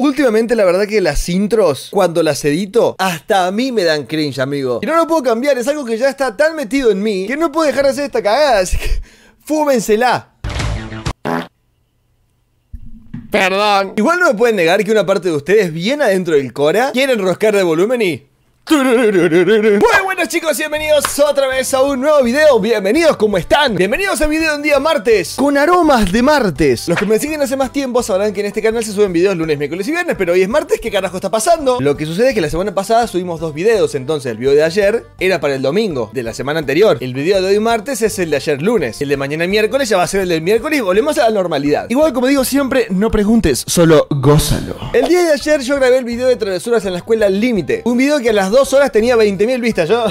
Últimamente la verdad que las intros, cuando las edito, hasta a mí me dan cringe, amigo. Y no lo puedo cambiar, es algo que ya está tan metido en mí que no puedo dejar de hacer esta cagada, así que fúmensela. Perdón. Igual no me pueden negar que una parte de ustedes bien adentro del Cora quieren roscar de volumen y... Hola chicos, bienvenidos otra vez a un nuevo video Bienvenidos, ¿cómo están? Bienvenidos a video de un día martes Con aromas de martes Los que me siguen hace más tiempo sabrán que en este canal se suben videos lunes, miércoles y viernes Pero hoy es martes, ¿qué carajo está pasando? Lo que sucede es que la semana pasada subimos dos videos Entonces el video de ayer era para el domingo de la semana anterior El video de hoy martes es el de ayer lunes El de mañana miércoles ya va a ser el del miércoles y volvemos a la normalidad Igual como digo siempre, no preguntes, solo gózalo El día de ayer yo grabé el video de travesuras en la escuela Límite Un video que a las dos horas tenía 20.000 vistas Yo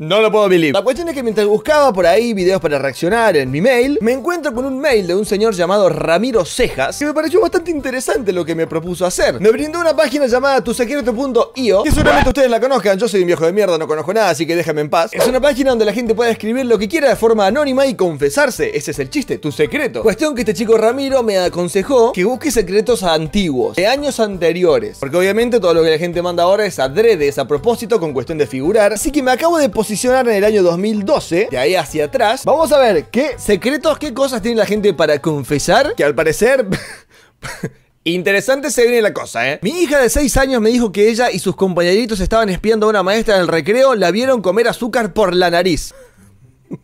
no lo puedo believe. La cuestión es que mientras buscaba por ahí videos para reaccionar en mi mail, me encuentro con un mail de un señor llamado Ramiro Cejas, que me pareció bastante interesante lo que me propuso hacer. Me brindó una página llamada tusecreto.io, que seguramente ustedes la conozcan, yo soy un viejo de mierda, no conozco nada, así que déjame en paz. Es una página donde la gente puede escribir lo que quiera de forma anónima y confesarse, ese es el chiste, tu secreto. Cuestión que este chico Ramiro me aconsejó que busque secretos antiguos, de años anteriores, porque obviamente todo lo que la gente manda ahora es adrede, es a propósito, con cuestión de figurar, así que me acabo de posicionar posicionar en el año 2012, de ahí hacia atrás. Vamos a ver qué secretos, qué cosas tiene la gente para confesar, que al parecer... Interesante se viene la cosa, ¿eh? Mi hija de 6 años me dijo que ella y sus compañeritos estaban espiando a una maestra en el recreo, la vieron comer azúcar por la nariz.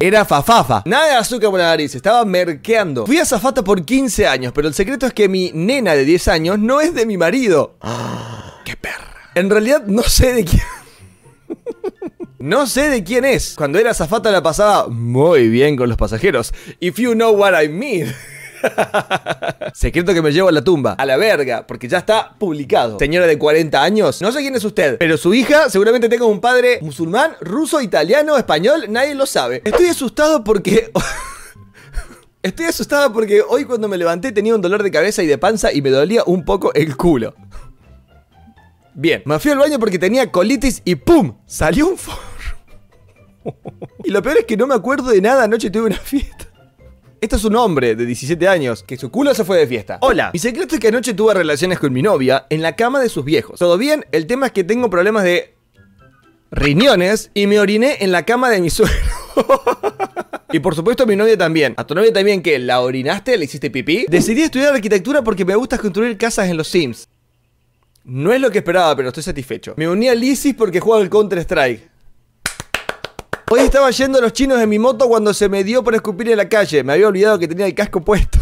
Era fafafa. Nada de azúcar por la nariz, estaba merqueando. Fui a por 15 años, pero el secreto es que mi nena de 10 años no es de mi marido. ¡Qué perra! En realidad no sé de quién. No sé de quién es. Cuando era azafata la pasaba muy bien con los pasajeros. If you know what I mean. Secreto que me llevo a la tumba, a la verga, porque ya está publicado. Señora de 40 años, no sé quién es usted, pero su hija seguramente tenga un padre musulmán, ruso, italiano, español, nadie lo sabe. Estoy asustado porque... Estoy asustado porque hoy cuando me levanté tenía un dolor de cabeza y de panza y me dolía un poco el culo. Bien, me fui al baño porque tenía colitis y ¡pum! Salió un... Y lo peor es que no me acuerdo de nada, anoche tuve una fiesta. Este es un hombre de 17 años que su culo se fue de fiesta. Hola, mi secreto es que anoche tuve relaciones con mi novia en la cama de sus viejos. ¿Todo bien? El tema es que tengo problemas de riñones y me oriné en la cama de mi suegro. Y por supuesto mi novia también. ¿A tu novia también que ¿La orinaste? ¿Le hiciste pipí? Decidí estudiar arquitectura porque me gusta construir casas en los Sims. No es lo que esperaba, pero estoy satisfecho. Me uní a Lisis porque juega al Counter-Strike. Hoy estaba yendo los chinos en mi moto cuando se me dio por escupir en la calle. Me había olvidado que tenía el casco puesto.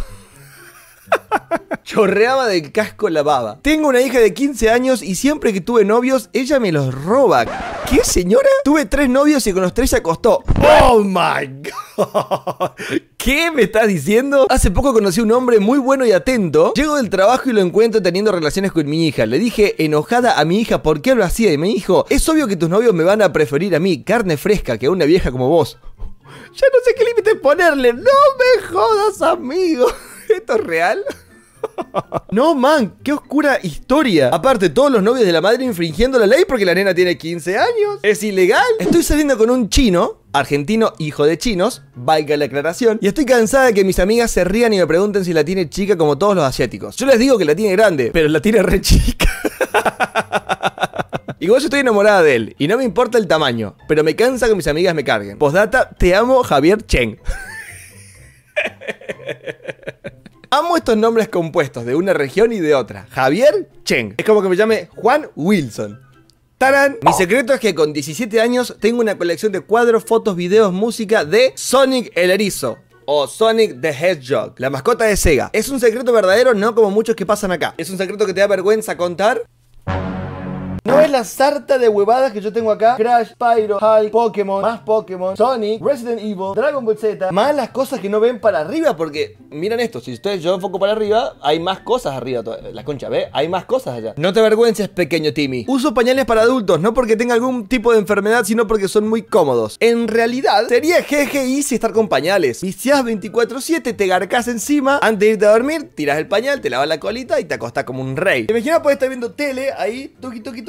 Chorreaba del casco la baba. Tengo una hija de 15 años y siempre que tuve novios, ella me los roba. ¿Qué, señora? Tuve tres novios y con los tres se acostó. ¡Oh, my God! ¿Qué me estás diciendo? Hace poco conocí a un hombre muy bueno y atento. Llego del trabajo y lo encuentro teniendo relaciones con mi hija. Le dije enojada a mi hija por qué lo hacía y me dijo, es obvio que tus novios me van a preferir a mí, carne fresca, que a una vieja como vos. Ya no sé qué límite ponerle. No me jodas, amigo. ¿Esto es real? No, man, qué oscura historia. Aparte, todos los novios de la madre infringiendo la ley porque la nena tiene 15 años. Es ilegal. Estoy saliendo con un chino, argentino, hijo de chinos, valga la aclaración, y estoy cansada de que mis amigas se rían y me pregunten si la tiene chica como todos los asiáticos. Yo les digo que la tiene grande, pero la tiene re chica. Igual yo estoy enamorada de él y no me importa el tamaño, pero me cansa que mis amigas me carguen. Postdata, te amo Javier Cheng. Amo estos nombres compuestos de una región y de otra. Javier Cheng. Es como que me llame Juan Wilson. ¡Tarán! Mi secreto es que con 17 años tengo una colección de cuadros, fotos, videos, música de Sonic el Erizo o Sonic the Hedgehog, la mascota de Sega. Es un secreto verdadero, no como muchos que pasan acá. Es un secreto que te da vergüenza contar. No es ah. la sarta de huevadas que yo tengo acá. Crash, Pyro, Hulk, Pokémon, más Pokémon, Sonic, Resident Evil, Dragon Ball Z. Más las cosas que no ven para arriba, porque miran esto, si ustedes yo enfoco para arriba, hay más cosas arriba. Las conchas, ¿ve? Hay más cosas allá. No te avergüences, pequeño Timmy. Uso pañales para adultos, no porque tenga algún tipo de enfermedad, sino porque son muy cómodos. En realidad, sería y si estar con pañales. Viciás 24-7, te garcas encima, antes de irte a dormir, tiras el pañal, te lavas la colita y te acostás como un rey. Imagina, puedes estar viendo tele ahí, toqui, toqui,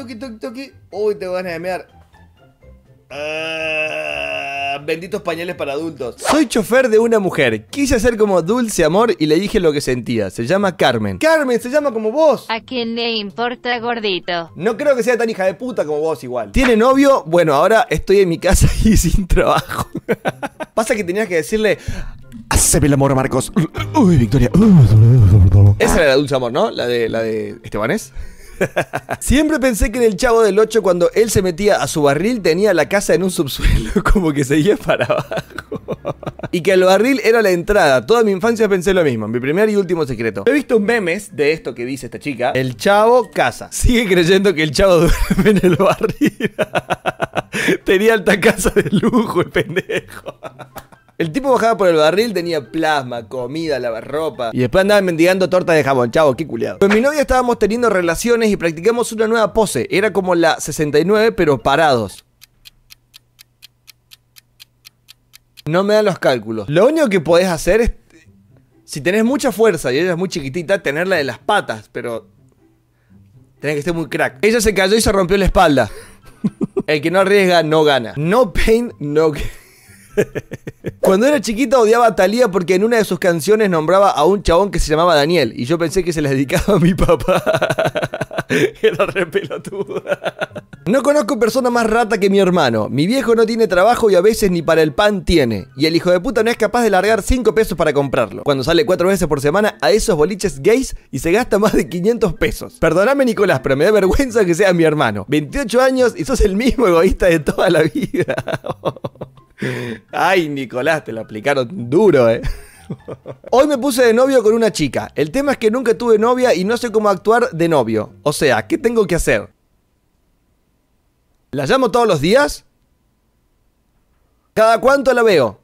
Uy, te ganas a mear. Ah, benditos pañales para adultos. Soy chofer de una mujer. Quise hacer como dulce amor y le dije lo que sentía. Se llama Carmen. Carmen, se llama como vos. ¿A quién le importa, gordito? No creo que sea tan hija de puta como vos igual. ¿Tiene novio? Bueno, ahora estoy en mi casa y sin trabajo. Pasa que tenías que decirle... Haceme el amor, Marcos. Uy, Victoria. Esa era la dulce amor, ¿no? La de, la de Estebanés. Siempre pensé que en el Chavo del 8 cuando él se metía a su barril tenía la casa en un subsuelo, como que seguía para abajo. y que el barril era la entrada. Toda mi infancia pensé lo mismo, mi primer y último secreto. He visto memes de esto que dice esta chica. El Chavo casa. Sigue creyendo que el Chavo duerme en el barril. tenía alta casa de lujo el pendejo. El tipo bajaba por el barril, tenía plasma, comida, lavarropa. Y después andaba mendigando tortas de jabón. Chavo, qué culiado. Con mi novia estábamos teniendo relaciones y practicamos una nueva pose. Era como la 69, pero parados. No me dan los cálculos. Lo único que podés hacer es. Si tenés mucha fuerza y ella es muy chiquitita, tenerla de las patas, pero. Tenés que estar muy crack. Ella se cayó y se rompió la espalda. El que no arriesga no gana. No pain, no gain. Cuando era chiquita odiaba a Talía porque en una de sus canciones nombraba a un chabón que se llamaba Daniel y yo pensé que se la dedicaba a mi papá. Era re No conozco persona más rata que mi hermano. Mi viejo no tiene trabajo y a veces ni para el pan tiene. Y el hijo de puta no es capaz de largar 5 pesos para comprarlo. Cuando sale 4 veces por semana a esos boliches gays y se gasta más de 500 pesos. Perdóname Nicolás, pero me da vergüenza que sea mi hermano. 28 años y sos el mismo egoísta de toda la vida. Ay, Nicolás, te lo aplicaron duro, eh. Hoy me puse de novio con una chica. El tema es que nunca tuve novia y no sé cómo actuar de novio. O sea, ¿qué tengo que hacer? ¿La llamo todos los días? ¿Cada cuánto la veo?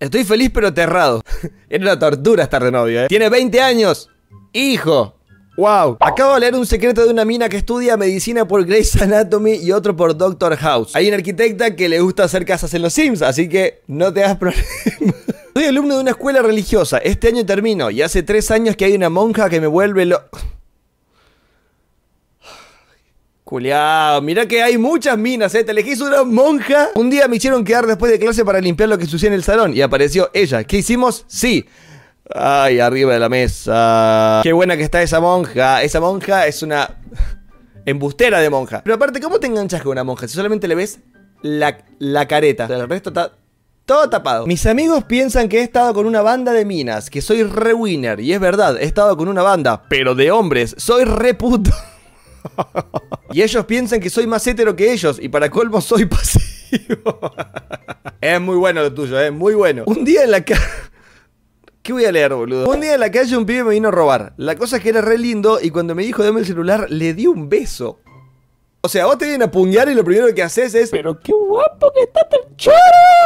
Estoy feliz pero aterrado. Era una tortura estar de novio, ¿eh? Tiene 20 años. Hijo. ¡Wow! Acabo de leer un secreto de una mina que estudia medicina por Grey's Anatomy y otro por Doctor House. Hay una arquitecta que le gusta hacer casas en los Sims, así que no te hagas problema. Soy alumno de una escuela religiosa. Este año termino y hace tres años que hay una monja que me vuelve lo... Culeado, Mira que hay muchas minas, ¿eh? Te elegís una monja. Un día me hicieron quedar después de clase para limpiar lo que sucía en el salón y apareció ella. ¿Qué hicimos? Sí, Ay, arriba de la mesa. Qué buena que está esa monja. Esa monja es una embustera de monja. Pero aparte, ¿cómo te enganchas con una monja? Si solamente le ves la, la careta. O el resto está todo tapado. Mis amigos piensan que he estado con una banda de minas, que soy re winner. Y es verdad, he estado con una banda, pero de hombres. Soy re puto. y ellos piensan que soy más hétero que ellos. Y para colmo, soy pasivo. es muy bueno lo tuyo, es muy bueno. Un día en la casa. ¿Qué voy a leer, boludo? Un día en la calle un pibe me vino a robar. La cosa es que era re lindo y cuando me dijo dame el celular, le di un beso. O sea, vos te vienen a punguear y lo primero que haces es Pero qué guapo que está tan choro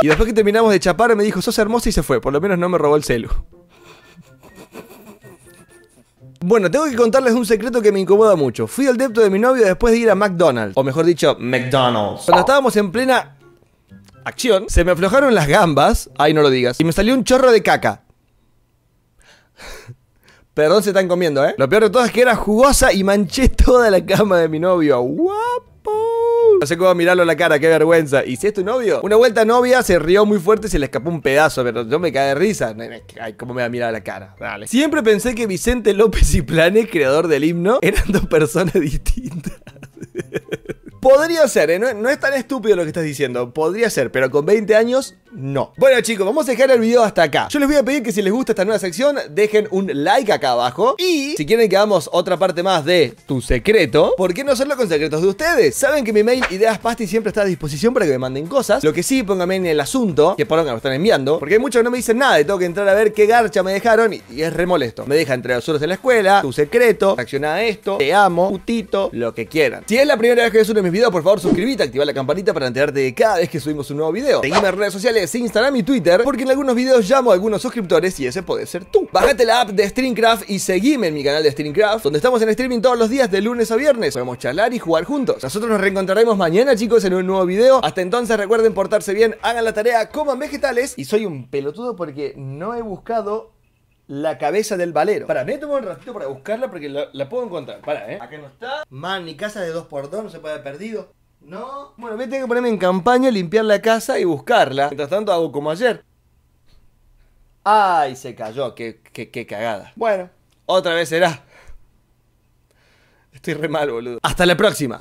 Y después que terminamos de chapar me dijo Sos hermosa y se fue, por lo menos no me robó el celu Bueno, tengo que contarles un secreto que me incomoda mucho Fui al depto de mi novio después de ir a McDonald's O mejor dicho, McDonald's Cuando estábamos en plena acción Se me aflojaron las gambas Ay, no lo digas Y me salió un chorro de caca Perdón, se están comiendo, ¿eh? Lo peor de todo es que era jugosa y manché toda la cama de mi novio. ¡Guapo! No sé cómo mirarlo a la cara, qué vergüenza. ¿Y si es tu novio? Una vuelta novia se rió muy fuerte y se le escapó un pedazo, pero yo me cae de risa. Ay, cómo me va a mirar la cara. Dale. Siempre pensé que Vicente López y Planes, creador del himno, eran dos personas distintas. Podría ser, ¿eh? no, no, es tan estúpido lo que estás diciendo. Podría ser, pero con 20 años no. Bueno chicos, vamos a dejar el video hasta acá. Yo les voy a pedir que si les gusta esta nueva sección, dejen un like acá abajo. Y si quieren que hagamos otra parte más de tu secreto, ¿por qué no hacerlo con secretos de ustedes? Saben que mi mail Ideas Pasti siempre está a disposición para que me manden cosas. Lo que sí, pónganme en el asunto, que por lo que me están enviando, porque hay muchos que no me dicen nada y tengo que entrar a ver qué garcha me dejaron y, es re molesto. Me deja entre los suelos en la escuela, tu secreto, reacciona a esto, te amo, putito, lo que quieran. Si es la primera vez que ves uno mis videos, por favor suscríbete, activa la campanita para enterarte de cada vez que subimos un nuevo video. Seguime en redes sociales Instagram y Twitter, porque en algunos videos llamo a algunos suscriptores y ese puede ser tú. Bájate la app de Streamcraft y seguime en mi canal de Streamcraft, donde estamos en streaming todos los días de lunes a viernes. Podemos charlar y jugar juntos. Nosotros nos reencontraremos mañana, chicos, en un nuevo video. Hasta entonces recuerden portarse bien, hagan la tarea, coman vegetales. Y soy un pelotudo porque no he buscado la cabeza del valero. Para, me he tomado un ratito para buscarla porque la, puedo encontrar. Para, ¿eh? Acá no está. Man, mi casa de 2x2 no se puede haber perdido. No. Bueno, voy a que ponerme en campaña, limpiar la casa y buscarla. Mientras tanto hago como ayer. ¡Ay! Se cayó. Qué, qué, qué cagada. Bueno, otra vez será. Estoy re mal, boludo. Hasta la próxima.